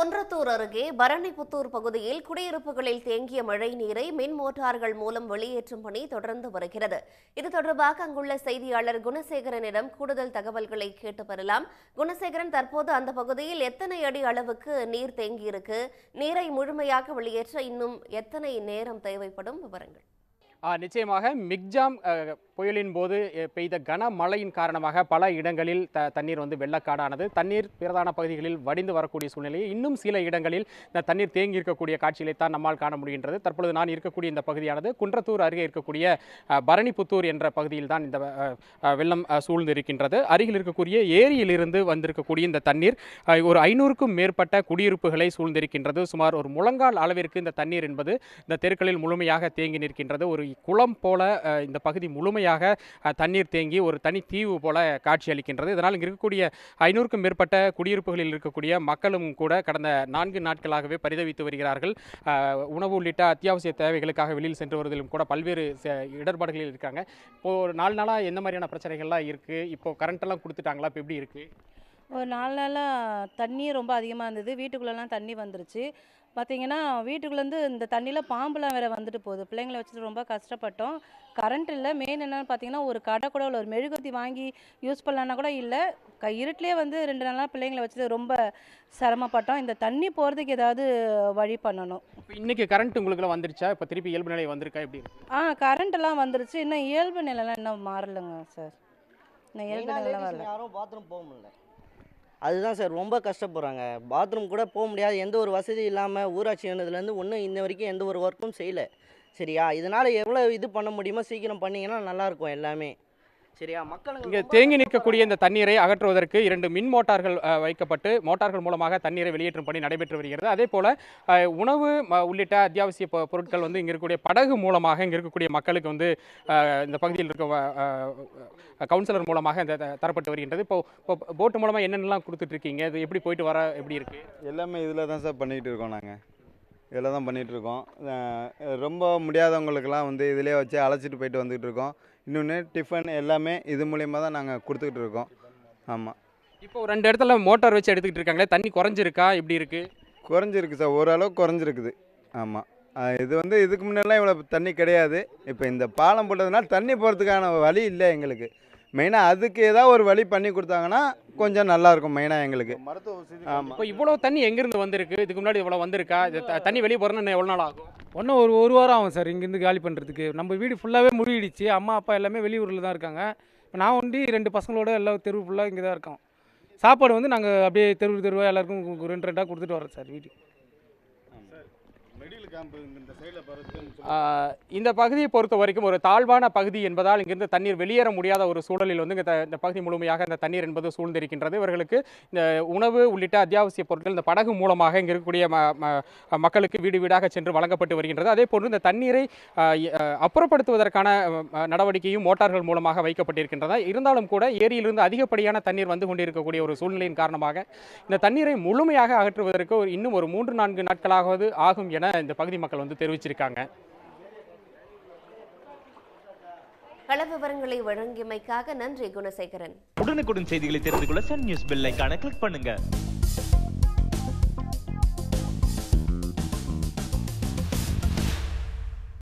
கொன்றத்தூர் அருகே பரணிபுத்தூர் பகுதியில் குடியிருப்புகளில் தேங்கிய மழை நீரை மின் மோட்டார்கள் மூலம் வெளியேற்றும் பணி தொடர்ந்து வருகிறது இது தொடர்பாக அங்குள்ள செய்தியாளர் குணசேகரனிடம் கூடுதல் தகவல்களை கேட்டு பெறலாம் குணசேகரன் தற்போது அந்த பகுதியில் எத்தனை அடி அளவுக்கு நீர் தேங்கியிருக்கு நீரை முழுமையாக வெளியேற்ற இன்னும் எத்தனை நேரம் தேவைப்படும் விவரங்கள் நிச்சயமாக மிக்ஜாம் புயலின் போது பெய்த கனமழையின் காரணமாக பல இடங்களில் த தண்ணீர் வந்து வெள்ளக்காடானது தண்ணீர் பிரதான பகுதிகளில் வடிந்து வரக்கூடிய சூழ்நிலையை இன்னும் சில இடங்களில் இந்த தண்ணீர் தேங்கி இருக்கக்கூடிய காட்சிகளை தான் நம்மால் காண முடிகின்றது தற்பொழுது நான் இருக்கக்கூடிய இந்த பகுதியானது குன்றத்தூர் அருகே இருக்கக்கூடிய பரணிபுத்தூர் என்ற பகுதியில் தான் இந்த வெள்ளம் சூழ்ந்து இருக்கின்றது அருகில் இருக்கக்கூடிய ஏரியிலிருந்து வந்திருக்கக்கூடிய இந்த தண்ணீர் ஒரு ஐநூறுக்கும் மேற்பட்ட குடியிருப்புகளை சூழ்ந்திருக்கின்றது சுமார் ஒரு முழங்கால் அளவிற்கு இந்த தண்ணீர் என்பது இந்த தெருக்களில் முழுமையாக தேங்கி நிற்கின்றது ஒரு குளம் போல இந்த பகுதி முழுமையாக தண்ணீர் தேங்கி ஒரு தனி தீவு போல காட்சி அளிக்கின்றது இதனால் இங்கே இருக்கக்கூடிய ஐநூறுக்கும் மேற்பட்ட குடியிருப்புகளில் இருக்கக்கூடிய மக்களும் கூட கடந்த நான்கு நாட்களாகவே பரிதவித்து வருகிறார்கள் உணவு உள்ளிட்ட அத்தியாவசிய தேவைகளுக்காக வெளியில் சென்று வருவதிலும் கூட பல்வேறு இடர்பாடுகளில் இருக்காங்க இப்போது ஒரு நாலு நாளாக எந்த மாதிரியான பிரச்சனைகள்லாம் இருக்குது இப்போது கரண்ட்டெல்லாம் கொடுத்துட்டாங்களா இப்போ எப்படி இருக்குது ஒரு நாலு நாளாக தண்ணி ரொம்ப அதிகமாக இருந்தது வீட்டுக்குள்ளெல்லாம் தண்ணி வந்துருச்சு பார்த்திங்கன்னா வீட்டுக்குள்ளேருந்து இந்த தண்ணியில் பாம்புலாம் வேறு வந்துட்டு போகுது பிள்ளைங்களை வச்சுட்டு ரொம்ப கஷ்டப்பட்டோம் கரண்ட் இல்லை மெயின் என்னென்னு பார்த்தீங்கன்னா ஒரு கடை கூட இல்லை ஒரு மெழுகுத்தி வாங்கி யூஸ் பண்ணலான்னா கூட இல்லை க இருட்டிலே வந்து ரெண்டு நாளாக பிள்ளைங்களை வச்சுட்டு ரொம்ப சிரமப்பட்டோம் இந்த தண்ணி போகிறதுக்கு ஏதாவது வழி பண்ணணும் இன்றைக்கி கரண்ட் உங்களுக்குலாம் வந்துருச்சா இப்போ திருப்பி இயல்பு நிலை வந்திருக்கா எப்படி ஆ கரண்ட்டெல்லாம் வந்துருச்சு இன்னும் இயல்பு நிலைலாம் இன்னும் மாறலைங்க சார் இன்னும் இயல்பு நிலைலாம் வரல யாரும் பாத்ரூம் போக முடியல அதுதான் சார் ரொம்ப கஷ்டப்படுறாங்க பாத்ரூம் கூட போக முடியாது எந்த ஒரு வசதி இல்லாமல் ஊராட்சி ஆனதுலேருந்து ஒன்றும் இன்ன வரைக்கும் எந்த ஒரு ஒர்க்கும் செய்யலை சரியா இதனால் எவ்வளோ இது பண்ண முடியுமோ சீக்கிரம் பண்ணிங்கன்னால் நல்லாயிருக்கும் எல்லாமே சரியா மக்கள் இங்கே தேங்கி நிற்கக்கூடிய இந்த தண்ணீரை அகற்றுவதற்கு இரண்டு மின் மோட்டார்கள் வைக்கப்பட்டு மோட்டார்கள் மூலமாக தண்ணீரை வெளியேற்றும் பணி நடைபெற்று வருகிறது அதே போல் உணவு உள்ளிட்ட அத்தியாவசிய பொருட்கள் வந்து இங்கே இருக்கக்கூடிய படகு மூலமாக இங்கே இருக்கக்கூடிய மக்களுக்கு வந்து இந்த பகுதியில் இருக்க கவுன்சிலர் மூலமாக இந்த தரப்பட்டு வருகின்றது இப்போ இப்போ போட்டு மூலமாக என்னென்னலாம் கொடுத்துட்ருக்கீங்க இது எப்படி போயிட்டு வர எப்படி இருக்குது எல்லாமே இதில் தான் சார் பண்ணிகிட்டு இருக்கோம் நாங்கள் இதில் தான் பண்ணிகிட்ருக்கோம் ரொம்ப முடியாதவங்களுக்கெல்லாம் வந்து இதிலே வச்சு அழைச்சிட்டு போயிட்டு வந்துகிட்டு இருக்கோம் இன்னொன்று டிஃபன் எல்லாமே இது மூலயமா தான் நாங்கள் கொடுத்துக்கிட்டு இருக்கோம் ஆமாம் இப்போ ரெண்டு இடத்துல மோட்டார் வச்சு எடுத்துக்கிட்டு இருக்காங்களே தண்ணி குறைஞ்சிருக்கா இப்படி இருக்குது குறைஞ்சிருக்கு சார் ஓரளவு குறைஞ்சிருக்குது ஆமாம் இது வந்து இதுக்கு முன்னெல்லாம் இவ்வளோ தண்ணி கிடையாது இப்போ இந்த பாலம் போட்டதுனால தண்ணி போகிறதுக்கான வழி இல்லை எங்களுக்கு மெயினாக அதுக்கு ஏதாவது ஒரு வழி பண்ணி கொடுத்தாங்கன்னா கொஞ்சம் நல்லா இருக்கும் மெயினாக எங்களுக்கு மருத்துவ ஆமாம் இப்போ இவ்வளோ தண்ணி எங்கேருந்து வந்திருக்கு இதுக்கு முன்னாடி இவ்வளோ வந்திருக்கா இது தண்ணி வெளியே போகிறோன்னு எவ்வளோ நாள் ஆகும் ஒன்றும் ஒரு ஒரு வாரம் ஆகும் சார் இங்கேருந்து காலி பண்ணுறதுக்கு நம்ம வீடு ஃபுல்லாகவே முழுகிடுச்சு அம்மா அப்பா எல்லாமே வெளியூரில் தான் இருக்காங்க இப்போ நான் ஒண்டி ரெண்டு பசங்களோட எல்லாம் தெருவு ஃபுல்லாக இங்கே தான் இருக்கோம் சாப்பாடு வந்து நாங்கள் அப்படியே தெருவு தெருவாக எல்லாருக்கும் ரெண்டு ரெண்டாக கொடுத்துட்டு வரோம் சார் வீட்டுக்கு இந்த பகுதியை பொறுத்த வரைக்கும் ஒரு தாழ்வான பகுதி என்பதால் இங்கிருந்து தண்ணீர் வெளியேற முடியாத ஒரு சூழலில் வந்து இந்த பகுதி முழுமையாக இந்த தண்ணீர் என்பது சூழ்ந்திருக்கின்றது இவர்களுக்கு இந்த உணவு உள்ளிட்ட அத்தியாவசிய பொருட்கள் இந்த படகு மூலமாக இங்கே இருக்கக்கூடிய மக்களுக்கு வீடு வீடாக சென்று வழங்கப்பட்டு வருகின்றது அதே போன்று இந்த தண்ணீரை அப்புறப்படுத்துவதற்கான நடவடிக்கையும் மோட்டார்கள் மூலமாக வைக்கப்பட்டிருக்கின்றன இருந்தாலும் கூட ஏரியிலிருந்து அதிகப்படியான தண்ணீர் வந்து கொண்டிருக்கக்கூடிய ஒரு சூழ்நிலையின் காரணமாக இந்த தண்ணீரை முழுமையாக அகற்றுவதற்கு ஒரு இன்னும் ஒரு மூன்று நான்கு நாட்களாகவது ஆகும் என இந்த பகுதி மக்கள் வந்து தெரிவிச்சிருக்காங்க கள விவரங்களை வழங்கியமைக்காக நன்றி குணசேகரன் உடனுக்குடன் செய்திகளை தெரிந்து கொள்ள சன் நியூஸ் பெல் கிளிக் பண்ணுங்க